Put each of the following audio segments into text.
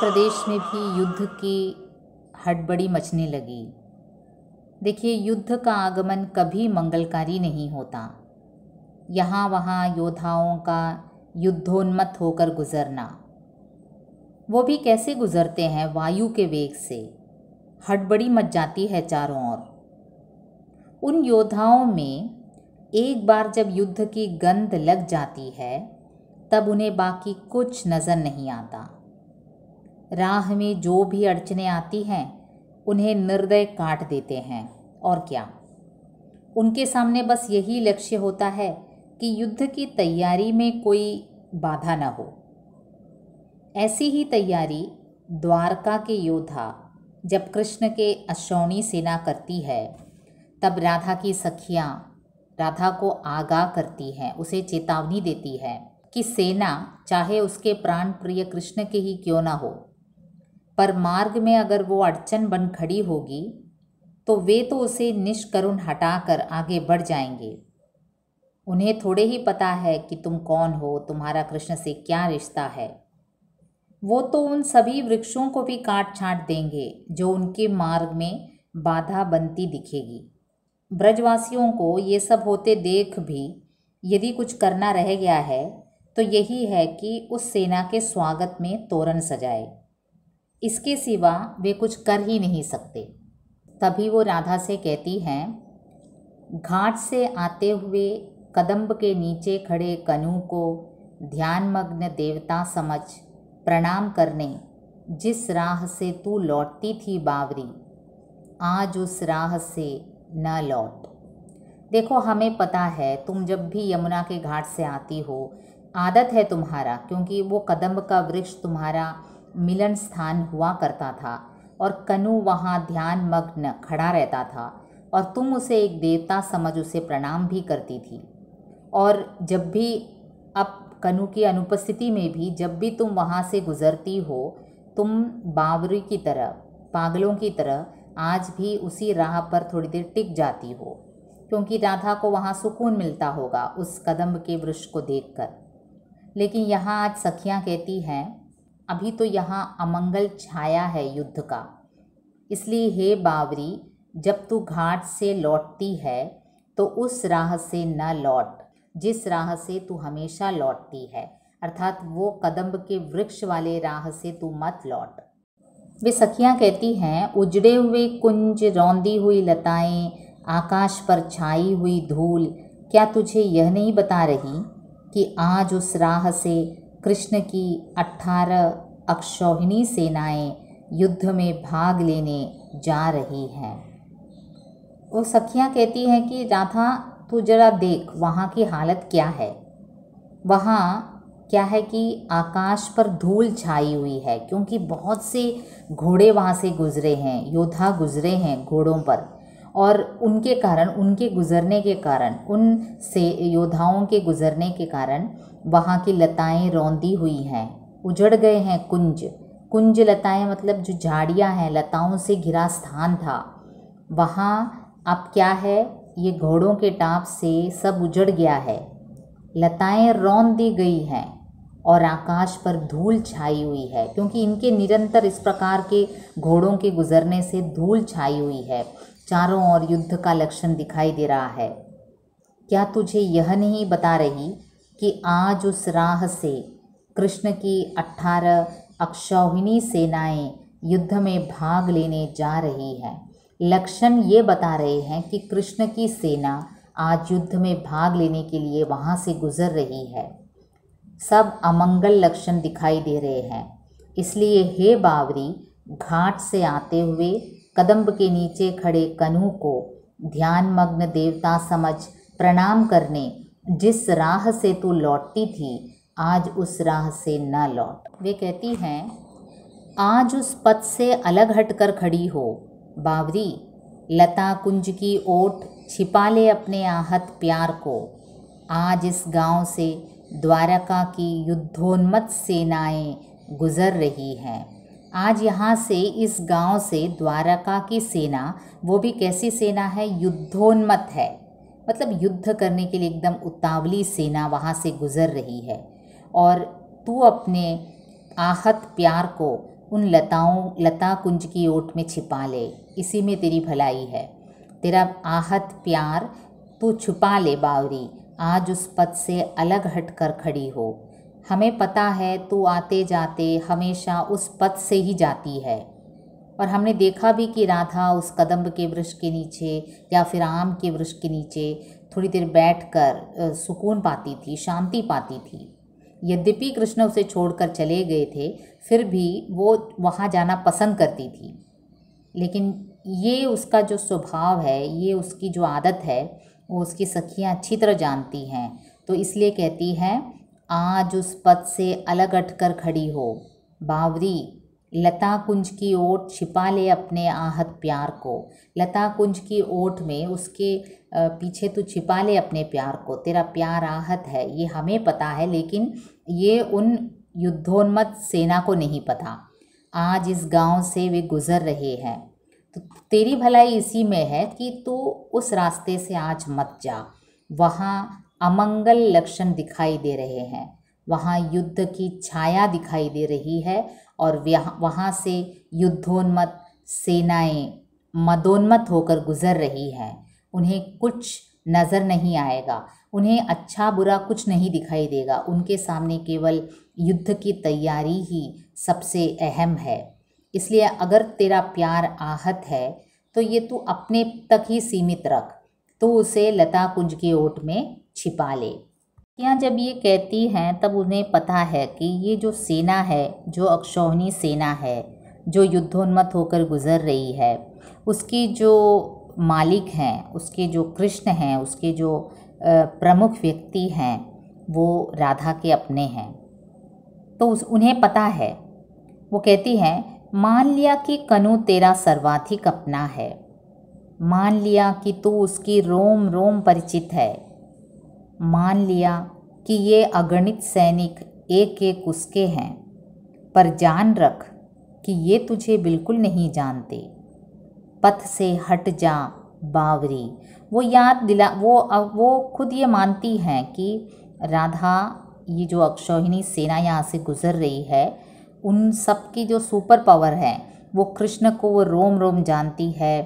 प्रदेश में भी युद्ध की हड़बड़ी मचने लगी देखिए युद्ध का आगमन कभी मंगलकारी नहीं होता यहाँ वहाँ योद्धाओं का युद्धोन्मत होकर गुजरना वो भी कैसे गुजरते हैं वायु के वेग से हड़बड़ी मच जाती है चारों ओर उन योद्धाओं में एक बार जब युद्ध की गंध लग जाती है तब उन्हें बाकी कुछ नज़र नहीं आता राह में जो भी अड़चने आती हैं उन्हें निर्दय काट देते हैं और क्या उनके सामने बस यही लक्ष्य होता है कि युद्ध की तैयारी में कोई बाधा न हो ऐसी ही तैयारी द्वारका के योद्धा जब कृष्ण के अश्रौणी सेना करती है तब राधा की सखियाँ राधा को आगाह करती हैं उसे चेतावनी देती है कि सेना चाहे उसके प्राण प्रिय कृष्ण के ही क्यों ना हो पर मार्ग में अगर वो अड़चन बन खड़ी होगी तो वे तो उसे निष्करुण हटाकर आगे बढ़ जाएंगे उन्हें थोड़े ही पता है कि तुम कौन हो तुम्हारा कृष्ण से क्या रिश्ता है वो तो उन सभी वृक्षों को भी काट छाँट देंगे जो उनके मार्ग में बाधा बनती दिखेगी ब्रजवासियों को ये सब होते देख भी यदि कुछ करना रह गया है तो यही है कि उस सेना के स्वागत में तोरण सजाए इसके सिवा वे कुछ कर ही नहीं सकते तभी वो राधा से कहती हैं घाट से आते हुए कदम्ब के नीचे खड़े कनु को ध्यानमग्न देवता समझ प्रणाम करने जिस राह से तू लौटती थी बावरी आज उस राह से न लौट देखो हमें पता है तुम जब भी यमुना के घाट से आती हो आदत है तुम्हारा क्योंकि वो कदम्ब का वृक्ष तुम्हारा मिलन स्थान हुआ करता था और कनु वहाँ ध्यान मग्न खड़ा रहता था और तुम उसे एक देवता समझ उसे प्रणाम भी करती थी और जब भी अब कनु की अनुपस्थिति में भी जब भी तुम वहाँ से गुजरती हो तुम बावरी की तरह पागलों की तरह आज भी उसी राह पर थोड़ी देर टिक जाती हो क्योंकि राधा को वहाँ सुकून मिलता होगा उस कदम के वृक्ष को देखकर लेकिन यहाँ आज सखियाँ कहती हैं अभी तो यहाँ अमंगल छाया है युद्ध का इसलिए हे बावरी जब तू घाट से लौटती है तो उस राह से न लौट जिस राह से तू हमेशा लौटती है अर्थात वो कदम्ब के वृक्ष वाले राह से तू मत लौट वे सखियाँ कहती हैं उजड़े हुए कुंज रौंदी हुई लताएं आकाश पर छाई हुई धूल क्या तुझे यह नहीं बता रही कि आज उस राह से कृष्ण की अठारह अक्षौहिणी सेनाएं युद्ध में भाग लेने जा रही हैं वो सखियाँ कहती हैं कि राधा तू जरा देख वहाँ की हालत क्या है वहाँ क्या है कि आकाश पर धूल छाई हुई है क्योंकि बहुत से घोड़े वहाँ से गुजरे हैं योद्धा गुजरे हैं घोड़ों पर और उनके कारण उनके गुजरने के कारण उन से योद्धाओं के गुजरने के कारण वहाँ की लताएं रौंदी हुई हैं उजड़ गए हैं कुंज कुंज लताएं मतलब जो झाड़ियाँ हैं लताओं से घिरा स्थान था वहाँ अब क्या है ये घोड़ों के टाप से सब उजड़ गया है लताएं रौन दी गई हैं और आकाश पर धूल छाई हुई है क्योंकि इनके निरंतर इस प्रकार के घोड़ों के गुजरने से धूल छाई हुई है चारों ओर युद्ध का लक्षण दिखाई दे रहा है क्या तुझे यह नहीं बता रही कि आज उस राह से कृष्ण की अट्ठारह अक्षौहिणी सेनाएं युद्ध में भाग लेने जा रही हैं लक्षण ये बता रहे हैं कि कृष्ण की सेना आज युद्ध में भाग लेने के लिए वहाँ से गुजर रही है सब अमंगल लक्षण दिखाई दे रहे हैं इसलिए हे बावरी घाट से आते हुए कदम्ब के नीचे खड़े कनु को ध्यानमग्न देवता समझ प्रणाम करने जिस राह से तू लौटती थी आज उस राह से न लौट वे कहती हैं आज उस पथ से अलग हटकर खड़ी हो बावरी लता कुंज की ओट छिपा ले अपने आहत प्यार को आज इस गांव से द्वारका की युद्धोन्मत सेनाएं गुजर रही हैं आज यहाँ से इस गांव से द्वारका की सेना वो भी कैसी सेना है युद्धोन्मत है मतलब युद्ध करने के लिए एकदम उतावली सेना वहाँ से गुज़र रही है और तू अपने आहत प्यार को उन लताओं लता कुंज की ओट में छिपा ले इसी में तेरी भलाई है तेरा आहत प्यार तू छुपा ले बावरी आज उस पद से अलग हट कर खड़ी हो हमें पता है तू आते जाते हमेशा उस पद से ही जाती है और हमने देखा भी कि राधा उस कदम्ब के वृक्ष के नीचे या फिर आम के वृक्ष के नीचे थोड़ी देर बैठकर सुकून पाती थी शांति पाती थी यद्यपि कृष्ण उसे छोड़कर चले गए थे फिर भी वो वहाँ जाना पसंद करती थी लेकिन ये उसका जो स्वभाव है ये उसकी जो आदत है वो उसकी सखियाँ अच्छी तरह जानती हैं तो इसलिए कहती हैं आज उस पद से अलग अटकर खड़ी हो बावरी लता कुंज की ओट छिपा ले अपने आहत प्यार को लता कुंज की ओट में उसके पीछे तू छिपा ले अपने प्यार को तेरा प्यार आहत है ये हमें पता है लेकिन ये उन युद्धोन्मत सेना को नहीं पता आज इस गांव से वे गुज़र रहे हैं तो तेरी भलाई इसी में है कि तू उस रास्ते से आज मत जा वहाँ अमंगल लक्षण दिखाई दे रहे हैं वहाँ युद्ध की छाया दिखाई दे रही है और वहाँ से युद्धोन्मत सेनाएं मदोन्मत होकर गुजर रही हैं उन्हें कुछ नज़र नहीं आएगा उन्हें अच्छा बुरा कुछ नहीं दिखाई देगा उनके सामने केवल युद्ध की तैयारी ही सबसे अहम है इसलिए अगर तेरा प्यार आहत है तो ये तू अपने तक ही सीमित रख तो उसे लता कुंज के ओट में छिपा ले क्या जब ये कहती हैं तब उन्हें पता है कि ये जो सेना है जो अक्षौहिणी सेना है जो युद्धोन्मत होकर गुजर रही है उसकी जो मालिक हैं उसके जो कृष्ण हैं उसके जो प्रमुख व्यक्ति हैं वो राधा के अपने हैं तो उस उन्हें पता है वो कहती हैं मान लिया कि कनु तेरा सर्वाधिक अपना है मान लिया कि तू उसकी रोम रोम परिचित है मान लिया कि ये अगणित सैनिक एक एक उसके हैं पर जान रख कि ये तुझे बिल्कुल नहीं जानते पथ से हट जा बावरी वो याद दिला वो अब वो खुद ये मानती हैं कि राधा ये जो अक्षौहिणी सेना यहाँ से गुजर रही है उन सब की जो सुपर पावर है वो कृष्ण को वो रोम रोम जानती है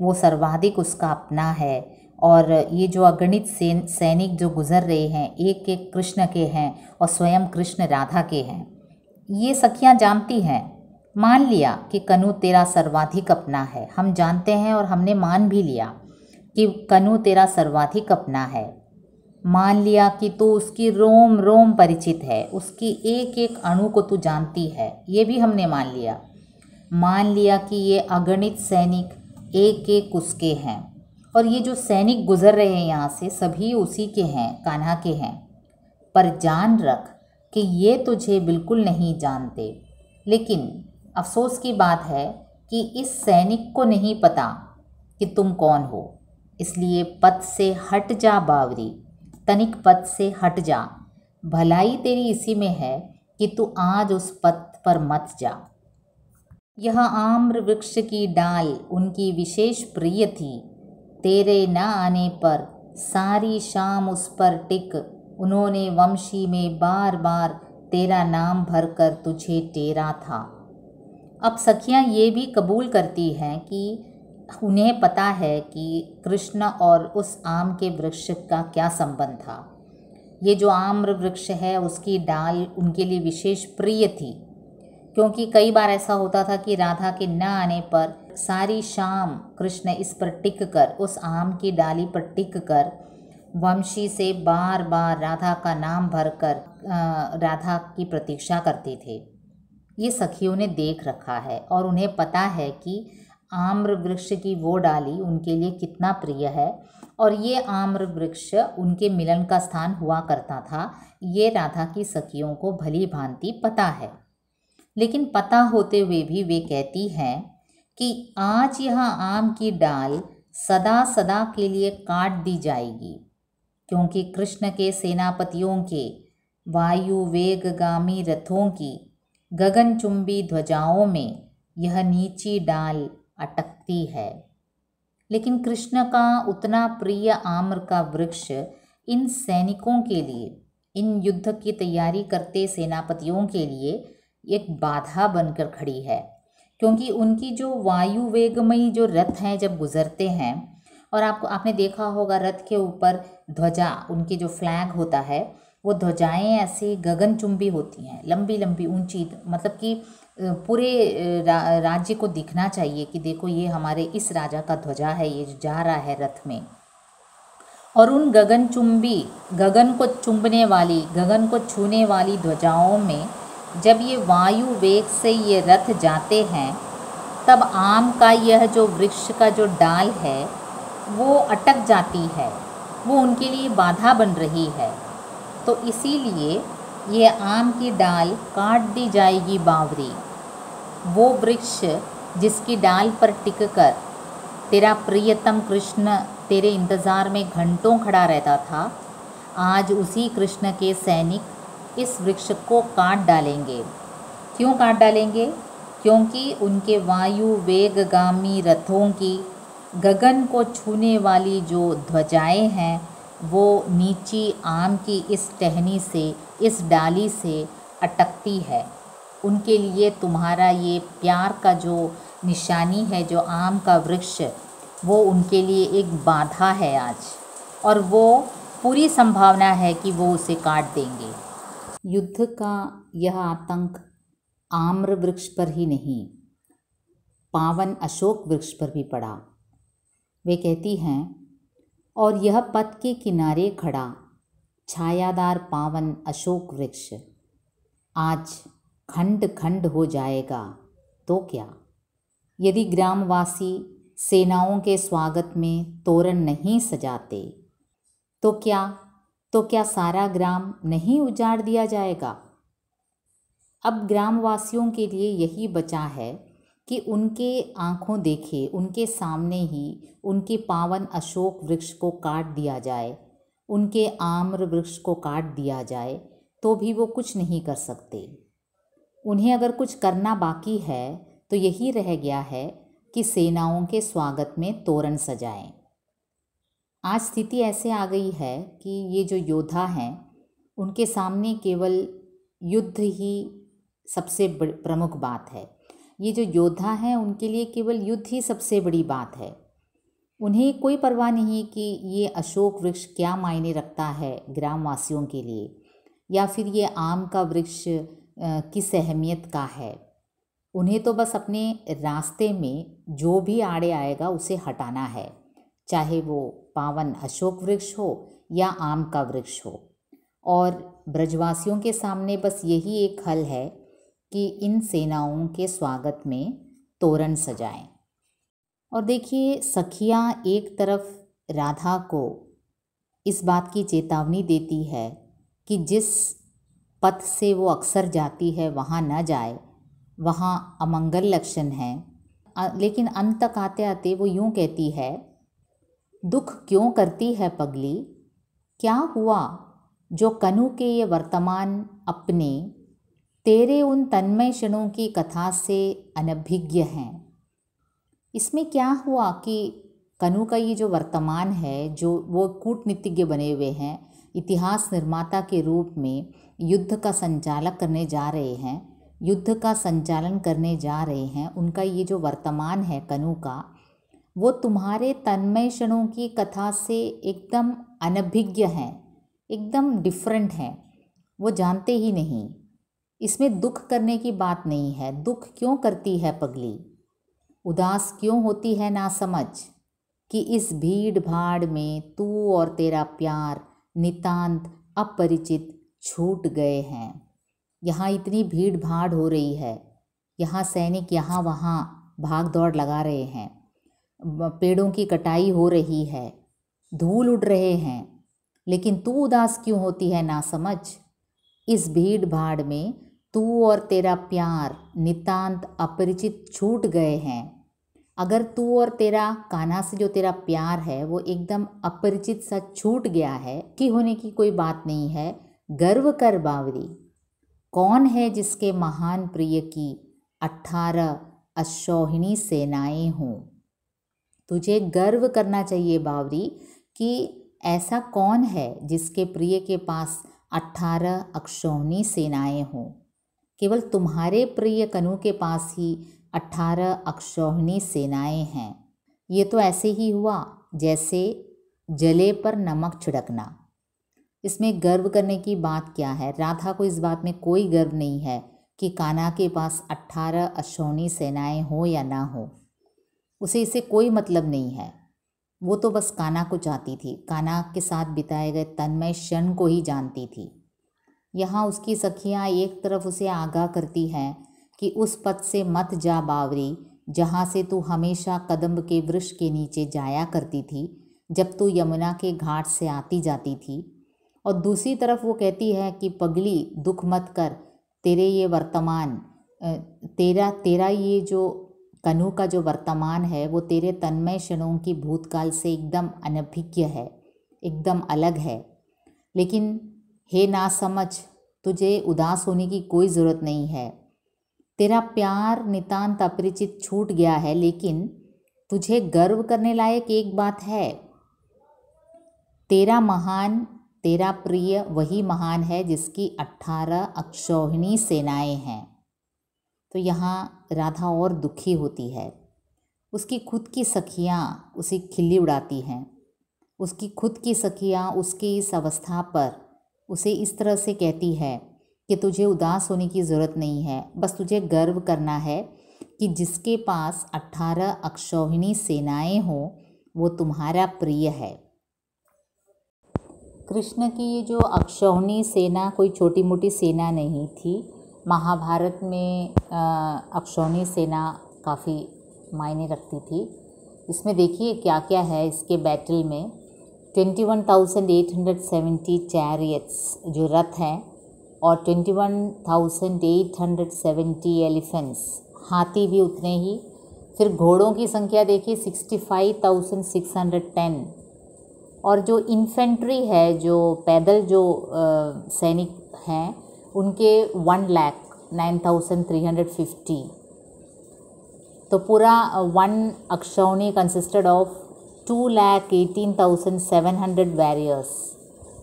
वो सर्वाधिक उसका अपना है और ये जो अगणित सेन सैनिक जो गुजर रहे हैं एक एक कृष्ण के हैं और स्वयं कृष्ण राधा के हैं ये सखियाँ जानती हैं मान लिया कि कनु तेरा सर्वाधिक अपना है हम जानते हैं और हमने मान भी लिया कि कनु तेरा सर्वाधिक अपना है मान लिया कि तू तो उसकी रोम रोम परिचित है उसकी एक एक अणु को तू जानती है ये भी हमने मान लिया मान लिया कि ये अगणित सैनिक एक एक उसके हैं और ये जो सैनिक गुजर रहे हैं यहाँ से सभी उसी के हैं कान्हा के हैं पर जान रख कि ये तुझे बिल्कुल नहीं जानते लेकिन अफसोस की बात है कि इस सैनिक को नहीं पता कि तुम कौन हो इसलिए पद से हट जा बावरी तनिक पद से हट जा भलाई तेरी इसी में है कि तू आज उस पथ पर मत जा यह आम्र वृक्ष की डाल उनकी विशेष प्रिय थी तेरे न आने पर सारी शाम उस पर टिक उन्होंने वंशी में बार बार तेरा नाम भर कर तुझे टेरा था अब सखियाँ ये भी कबूल करती हैं कि उन्हें पता है कि कृष्ण और उस आम के वृक्ष का क्या संबंध था ये जो आम्र वृक्ष है उसकी डाल उनके लिए विशेष प्रिय थी क्योंकि कई बार ऐसा होता था कि राधा के न आने पर सारी शाम कृष्ण इस पर टिक कर उस आम की डाली पर टिक कर वंशी से बार बार राधा का नाम भरकर राधा की प्रतीक्षा करते थे ये सखियों ने देख रखा है और उन्हें पता है कि आम्र वृक्ष की वो डाली उनके लिए कितना प्रिय है और ये आम्र वृक्ष उनके मिलन का स्थान हुआ करता था ये राधा की सखियों को भली भांति पता है लेकिन पता होते हुए भी वे कहती हैं कि आज यह आम की डाल सदा सदा के लिए काट दी जाएगी क्योंकि कृष्ण के सेनापतियों के वायु वेगगामी रथों की गगनचुंबी ध्वजाओं में यह नीची डाल अटकती है लेकिन कृष्ण का उतना प्रिय आम्र का वृक्ष इन सैनिकों के लिए इन युद्ध की तैयारी करते सेनापतियों के लिए एक बाधा बनकर खड़ी है क्योंकि उनकी जो वायु वेगमयी जो रथ हैं जब गुजरते हैं और आपको आपने देखा होगा रथ के ऊपर ध्वजा उनके जो फ्लैग होता है वो ध्वजाएं ऐसे गगनचुंबी होती हैं लंबी लंबी ऊंची मतलब कि पूरे रा, राज्य को दिखना चाहिए कि देखो ये हमारे इस राजा का ध्वजा है ये जो जा रहा है रथ में और उन गगनचुंबी गगन को चुंबने वाली गगन को छूने वाली ध्वजाओं में जब ये वायु वेग से ये रथ जाते हैं तब आम का यह जो वृक्ष का जो डाल है वो अटक जाती है वो उनके लिए बाधा बन रही है तो इसीलिए ये आम की डाल काट दी जाएगी बावरी वो वृक्ष जिसकी डाल पर टिक कर तेरा प्रियतम कृष्ण तेरे इंतज़ार में घंटों खड़ा रहता था आज उसी कृष्ण के सैनिक इस वृक्ष को काट डालेंगे क्यों काट डालेंगे क्योंकि उनके वायु वेगगामी रथों की गगन को छूने वाली जो ध्वजाएं हैं वो नीची आम की इस टहनी से इस डाली से अटकती है उनके लिए तुम्हारा ये प्यार का जो निशानी है जो आम का वृक्ष वो उनके लिए एक बाधा है आज और वो पूरी संभावना है कि वो उसे काट देंगे युद्ध का यह आतंक आम्र वृक्ष पर ही नहीं पावन अशोक वृक्ष पर भी पड़ा वे कहती हैं और यह पथ के किनारे खड़ा छायादार पावन अशोक वृक्ष आज खंड खंड हो जाएगा तो क्या यदि ग्रामवासी सेनाओं के स्वागत में तोरण नहीं सजाते तो क्या तो क्या सारा ग्राम नहीं उजाड़ दिया जाएगा अब ग्रामवासियों के लिए यही बचा है कि उनके आँखों देखे उनके सामने ही उनके पावन अशोक वृक्ष को काट दिया जाए उनके आम्र वृक्ष को काट दिया जाए तो भी वो कुछ नहीं कर सकते उन्हें अगर कुछ करना बाकी है तो यही रह गया है कि सेनाओं के स्वागत में तोरण सजाएं आज स्थिति ऐसे आ गई है कि ये जो योद्धा हैं उनके सामने केवल युद्ध ही सबसे प्रमुख बात है ये जो योद्धा हैं उनके लिए केवल युद्ध ही सबसे बड़ी बात है उन्हें कोई परवाह नहीं कि ये अशोक वृक्ष क्या मायने रखता है ग्रामवासियों के लिए या फिर ये आम का वृक्ष किस अहमियत का है उन्हें तो बस अपने रास्ते में जो भी आड़े आएगा उसे हटाना है चाहे वो पावन अशोक वृक्ष हो या आम का वृक्ष हो और ब्रजवासियों के सामने बस यही एक हल है कि इन सेनाओं के स्वागत में तोरण सजाएं और देखिए सखियां एक तरफ राधा को इस बात की चेतावनी देती है कि जिस पथ से वो अक्सर जाती है वहाँ न जाए वहाँ अमंगल लक्षण है लेकिन अंत तक आते आते वो यूँ कहती है दुख क्यों करती है पगली क्या हुआ जो कनु के ये वर्तमान अपने तेरे उन तन्मय क्षणों की कथा से अनभिज्ञ हैं इसमें क्या हुआ कि कनु का ये जो वर्तमान है जो वो कूटनीतिज्ञ बने हुए हैं इतिहास निर्माता के रूप में युद्ध का संचालक करने जा रहे हैं युद्ध का संचालन करने जा रहे हैं उनका ये जो वर्तमान है कनु का वो तुम्हारे तन्मय क्षणों की कथा से एकदम अनभिज्ञ हैं एकदम डिफरेंट हैं वो जानते ही नहीं इसमें दुख करने की बात नहीं है दुख क्यों करती है पगली उदास क्यों होती है ना समझ कि इस भीड़ भाड़ में तू और तेरा प्यार नितांत अपरिचित छूट गए हैं यहाँ इतनी भीड़ भाड़ हो रही है यहाँ सैनिक यहाँ वहाँ भाग दौड़ लगा रहे हैं पेड़ों की कटाई हो रही है धूल उड़ रहे हैं लेकिन तू उदास क्यों होती है ना समझ इस भीड़ भाड़ में तू और तेरा प्यार नितांत अपरिचित छूट गए हैं अगर तू और तेरा कान्हा से जो तेरा प्यार है वो एकदम अपरिचित सा छूट गया है कि होने की कोई बात नहीं है गर्व कर बावरी कौन है जिसके महान प्रिय की अठारह अशौहिणी सेनाएं हों तुझे गर्व करना चाहिए बावरी कि ऐसा कौन है जिसके प्रिय के पास अट्ठारह अक्षौनी सेनाएं हों केवल तुम्हारे प्रिय कनु के पास ही अट्ठारह अक्षौहिणी सेनाएं हैं ये तो ऐसे ही हुआ जैसे जले पर नमक छिड़कना इसमें गर्व करने की बात क्या है राधा को इस बात में कोई गर्व नहीं है कि काना के पास अट्ठारह अक्षौणी सेनाएं हो या ना हो उसे इसे कोई मतलब नहीं है वो तो बस काना को चाहती थी काना के साथ बिताए गए तन्मय क्षण को ही जानती थी यहाँ उसकी सखियाँ एक तरफ उसे आगाह करती हैं कि उस पद से मत जा बावरी जहाँ से तू हमेशा कदम्ब के वृक्ष के नीचे जाया करती थी जब तू यमुना के घाट से आती जाती थी और दूसरी तरफ वो कहती है कि पगली दुख मत कर तेरे ये वर्तमान तेरा तेरा ये जो कनु का जो वर्तमान है वो तेरे तन्मय क्षणों की भूतकाल से एकदम अनभिज्ञ है एकदम अलग है लेकिन हे ना समझ तुझे उदास होने की कोई ज़रूरत नहीं है तेरा प्यार नितांत अपरिचित छूट गया है लेकिन तुझे गर्व करने लायक एक बात है तेरा महान तेरा प्रिय वही महान है जिसकी अट्ठारह अक्षौहिणी सेनाएं हैं तो यहाँ राधा और दुखी होती है उसकी खुद की सखियाँ उसे खिल्ली उड़ाती हैं उसकी खुद की सखियाँ उसकी इस अवस्था पर उसे इस तरह से कहती है कि तुझे उदास होने की ज़रूरत नहीं है बस तुझे गर्व करना है कि जिसके पास अट्ठारह अक्षौहिणी सेनाएं हों वो तुम्हारा प्रिय है कृष्ण की ये जो अक्षौहिणी सेना कोई छोटी मोटी सेना नहीं थी महाभारत में अक्षौणी सेना काफ़ी मायने रखती थी इसमें देखिए क्या क्या है इसके बैटल में twenty one thousand eight hundred seventy chariots जो रथ हैं और twenty one thousand eight hundred seventy elephants हाथी भी उतने ही फिर घोड़ों की संख्या देखिए sixty five thousand six hundred ten और जो इन्फेंट्री है जो पैदल जो सैनिक हैं उनके one lakh nine thousand three hundred fifty तो पूरा वन अक्षौणी consisted of two lakh eighteen thousand seven hundred warriors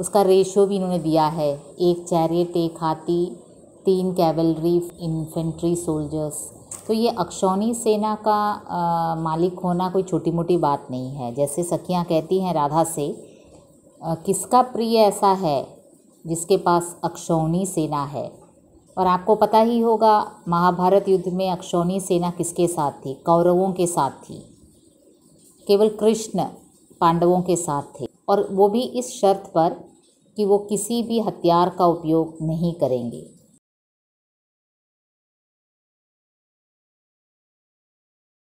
उसका रेशियो भी इन्होंने दिया है एक चैरियट एक हाथी तीन कैवलरी इन्फेंट्री सोल्जर्स तो ये अक्षौणी सेना का आ, मालिक होना कोई छोटी मोटी बात नहीं है जैसे सखियाँ कहती हैं राधा से आ, किसका प्रिय ऐसा है जिसके पास अक्षौणी सेना है और आपको पता ही होगा महाभारत युद्ध में अक्षौणी सेना किसके साथ थी कौरवों के साथ थी केवल कृष्ण पांडवों के साथ थे और वो भी इस शर्त पर कि वो किसी भी हथियार का उपयोग नहीं करेंगे